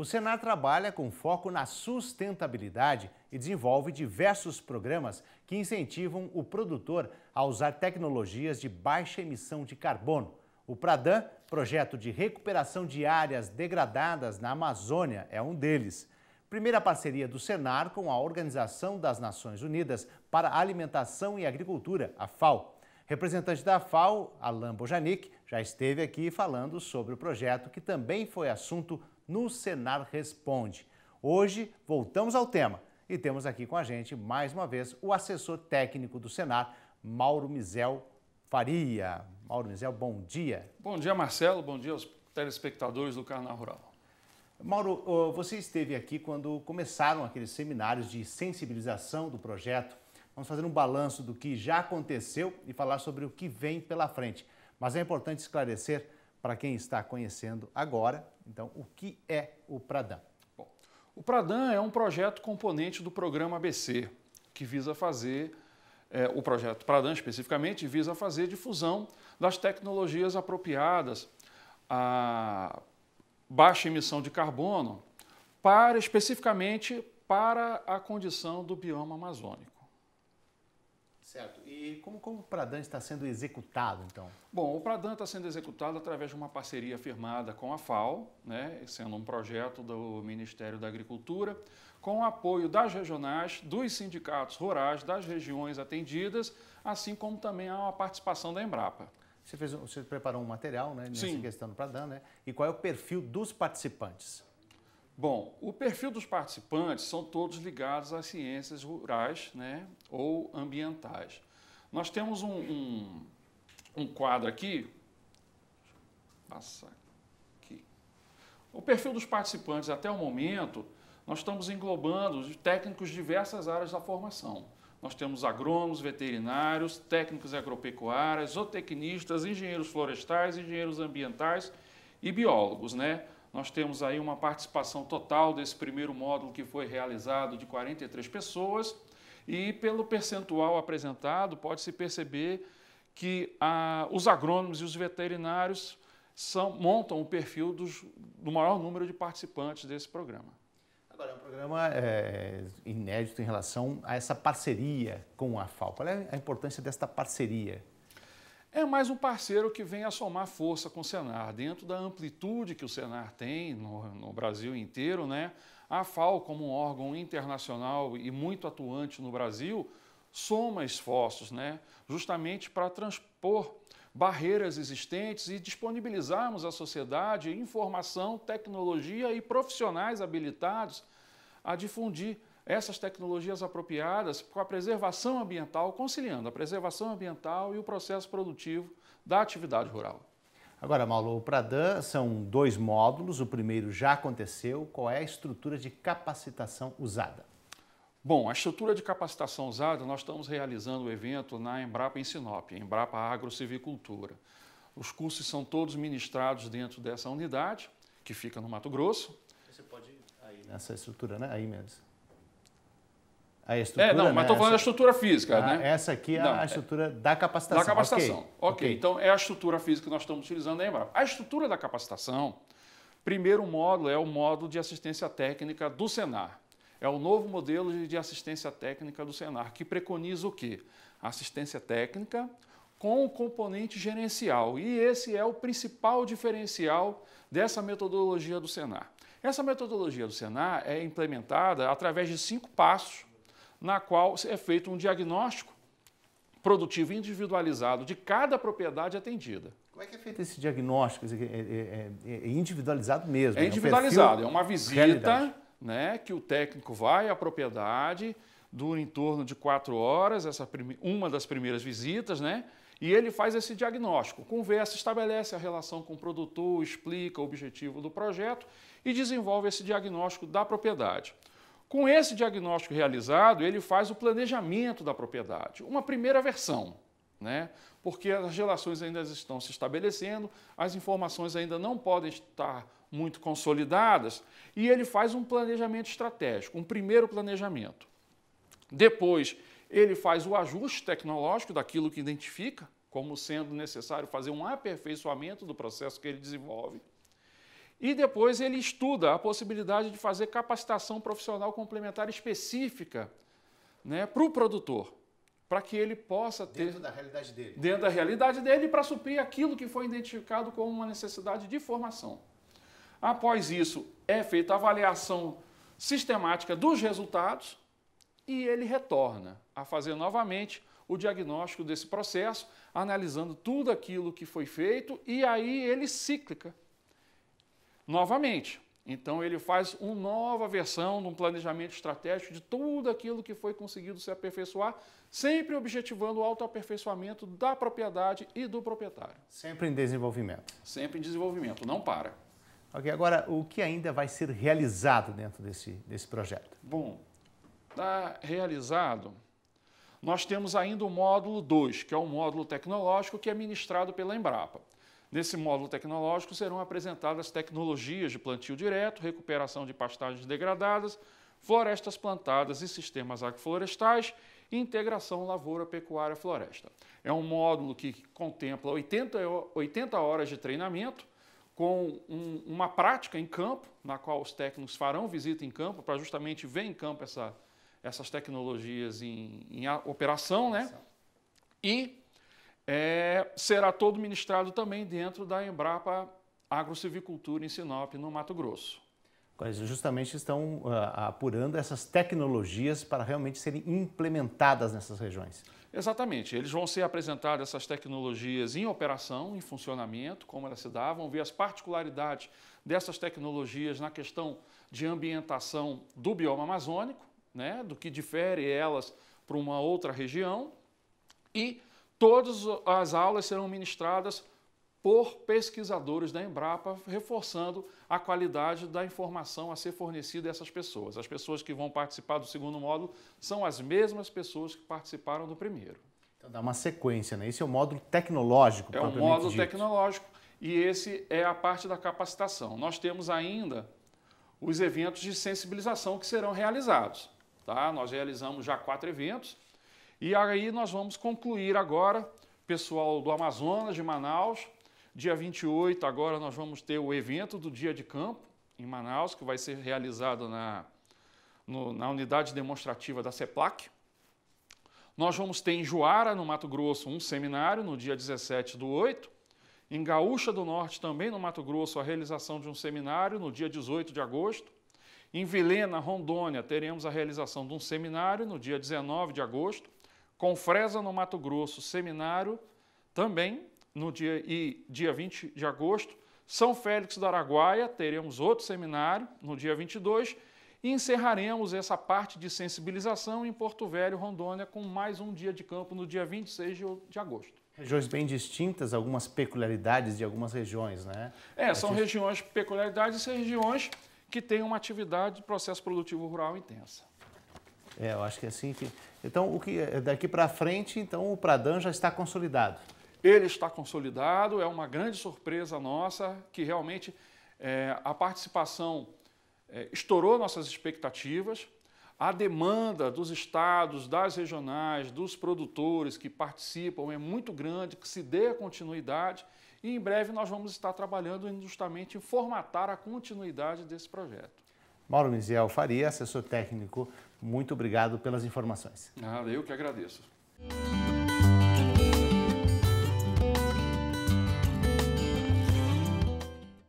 O Senar trabalha com foco na sustentabilidade e desenvolve diversos programas que incentivam o produtor a usar tecnologias de baixa emissão de carbono. O Pradan, projeto de recuperação de áreas degradadas na Amazônia, é um deles. Primeira parceria do Senar com a Organização das Nações Unidas para Alimentação e Agricultura, a FAO. Representante da FAO, Alain Bojanic, já esteve aqui falando sobre o projeto que também foi assunto no Senar Responde. Hoje voltamos ao tema e temos aqui com a gente mais uma vez o assessor técnico do Senar, Mauro Mizel Faria. Mauro Mizel, bom dia. Bom dia, Marcelo. Bom dia aos telespectadores do Carnaval Rural. Mauro, você esteve aqui quando começaram aqueles seminários de sensibilização do projeto. Vamos fazer um balanço do que já aconteceu e falar sobre o que vem pela frente. Mas é importante esclarecer para quem está conhecendo agora, então, o que é o Pradam? Bom, o Pradam é um projeto componente do programa ABC, que visa fazer, é, o projeto Pradam especificamente, visa fazer difusão das tecnologias apropriadas à baixa emissão de carbono, para especificamente para a condição do bioma amazônico. Certo. E como, como o Pradan está sendo executado, então? Bom, o Pradan está sendo executado através de uma parceria firmada com a FAO, né, sendo um projeto do Ministério da Agricultura, com o apoio das regionais, dos sindicatos rurais, das regiões atendidas, assim como também há uma participação da Embrapa. Você, fez, você preparou um material né, nessa Sim. questão do Pradan, né? E qual é o perfil dos participantes? Bom, o perfil dos participantes são todos ligados às ciências rurais né, ou ambientais. Nós temos um, um, um quadro aqui. Passar aqui. O perfil dos participantes até o momento, nós estamos englobando técnicos de diversas áreas da formação. Nós temos agrônomos, veterinários, técnicos agropecuários, zootecnistas, engenheiros florestais, engenheiros ambientais e biólogos, né? Nós temos aí uma participação total desse primeiro módulo que foi realizado de 43 pessoas e pelo percentual apresentado pode-se perceber que a, ah, os agrônomos e os veterinários são, montam o perfil dos, do maior número de participantes desse programa. Agora, é um programa é, inédito em relação a essa parceria com a FAO. Qual é a importância desta parceria é mais um parceiro que vem a somar força com o Senar. Dentro da amplitude que o Senar tem no, no Brasil inteiro, né? a FAO, como um órgão internacional e muito atuante no Brasil, soma esforços né? justamente para transpor barreiras existentes e disponibilizarmos à sociedade informação, tecnologia e profissionais habilitados a difundir essas tecnologias apropriadas com a preservação ambiental, conciliando a preservação ambiental e o processo produtivo da atividade rural. Agora, Mauro, o Pradan são dois módulos. O primeiro já aconteceu. Qual é a estrutura de capacitação usada? Bom, a estrutura de capacitação usada, nós estamos realizando o evento na Embrapa em Sinop, Embrapa Agrocivicultura. Os cursos são todos ministrados dentro dessa unidade, que fica no Mato Grosso. Você pode ir aí. Né? Nessa estrutura, né? Aí mesmo. A é, estrutura, é, não, né? mas estou falando essa... da estrutura física, né? Essa aqui é não, a é estrutura é... da capacitação. Da capacitação. Okay. Okay. ok, então é a estrutura física que nós estamos utilizando na A estrutura da capacitação, primeiro módulo é o módulo de assistência técnica do Senar. É o novo modelo de assistência técnica do Senar, que preconiza o quê? Assistência técnica com o componente gerencial. E esse é o principal diferencial dessa metodologia do Senar. Essa metodologia do Senar é implementada através de cinco passos na qual é feito um diagnóstico produtivo individualizado de cada propriedade atendida. Como é que é feito esse diagnóstico? É, é, é, é individualizado mesmo? É né? individualizado, é, um é uma visita né, que o técnico vai à propriedade, dura em torno de quatro horas, essa uma das primeiras visitas, né? E ele faz esse diagnóstico, conversa, estabelece a relação com o produtor, explica o objetivo do projeto e desenvolve esse diagnóstico da propriedade. Com esse diagnóstico realizado, ele faz o planejamento da propriedade, uma primeira versão, né? porque as relações ainda estão se estabelecendo, as informações ainda não podem estar muito consolidadas, e ele faz um planejamento estratégico, um primeiro planejamento. Depois, ele faz o ajuste tecnológico daquilo que identifica como sendo necessário fazer um aperfeiçoamento do processo que ele desenvolve. E depois ele estuda a possibilidade de fazer capacitação profissional complementar específica né, para o produtor, para que ele possa ter. Dentro da realidade dele. Dentro da realidade dele, para suprir aquilo que foi identificado como uma necessidade de formação. Após isso, é feita a avaliação sistemática dos resultados e ele retorna a fazer novamente o diagnóstico desse processo, analisando tudo aquilo que foi feito e aí ele cíclica novamente. Então, ele faz uma nova versão de um planejamento estratégico de tudo aquilo que foi conseguido se aperfeiçoar, sempre objetivando o autoaperfeiçoamento da propriedade e do proprietário. Sempre em desenvolvimento. Sempre em desenvolvimento, não para. Ok, agora, o que ainda vai ser realizado dentro desse, desse projeto? Bom, está realizado. Nós temos ainda o módulo 2, que é um módulo tecnológico que é ministrado pela Embrapa. Nesse módulo tecnológico serão apresentadas tecnologias de plantio direto, recuperação de pastagens degradadas, florestas plantadas e sistemas agroflorestais e integração lavoura-pecuária-floresta. É um módulo que contempla 80, 80 horas de treinamento, com um, uma prática em campo, na qual os técnicos farão visita em campo para justamente ver em campo essa, essas tecnologias em, em operação, né? E é, será todo ministrado também dentro da Embrapa Agrocivicultura em Sinop, no Mato Grosso. Mas justamente estão uh, apurando essas tecnologias para realmente serem implementadas nessas regiões. Exatamente. Eles vão ser apresentadas essas tecnologias em operação, em funcionamento, como elas se dá, vão ver as particularidades dessas tecnologias na questão de ambientação do bioma amazônico, né, do que difere elas para uma outra região e Todas as aulas serão ministradas por pesquisadores da Embrapa, reforçando a qualidade da informação a ser fornecida a essas pessoas. As pessoas que vão participar do segundo módulo são as mesmas pessoas que participaram do primeiro. Então dá uma sequência, né? Esse é o módulo tecnológico. É o módulo dito. tecnológico e esse é a parte da capacitação. Nós temos ainda os eventos de sensibilização que serão realizados. Tá? Nós realizamos já quatro eventos e aí nós vamos concluir agora, pessoal do Amazonas, de Manaus. Dia 28, agora nós vamos ter o evento do Dia de Campo em Manaus, que vai ser realizado na, no, na unidade demonstrativa da CEPLAC. Nós vamos ter em Juara, no Mato Grosso, um seminário no dia 17 do 8. Em Gaúcha do Norte, também no Mato Grosso, a realização de um seminário no dia 18 de agosto. Em Vilena, Rondônia, teremos a realização de um seminário no dia 19 de agosto. Confresa no Mato Grosso, seminário também no dia e dia 20 de agosto, São Félix do Araguaia, teremos outro seminário no dia 22 e encerraremos essa parte de sensibilização em Porto Velho, Rondônia, com mais um dia de campo no dia 26 de agosto. Regiões bem distintas, algumas peculiaridades de algumas regiões, né? É, são regiões, peculiaridades e regiões que têm uma atividade de processo produtivo rural intensa. É, eu acho que é assim que. Então, o que é, daqui para frente, então o Pradan já está consolidado. Ele está consolidado, é uma grande surpresa nossa que realmente é, a participação é, estourou nossas expectativas. A demanda dos estados, das regionais, dos produtores que participam é muito grande, que se dê a continuidade e em breve nós vamos estar trabalhando justamente em formatar a continuidade desse projeto. Mauro Miziel Faria, assessor técnico, muito obrigado pelas informações. Nada, eu que agradeço.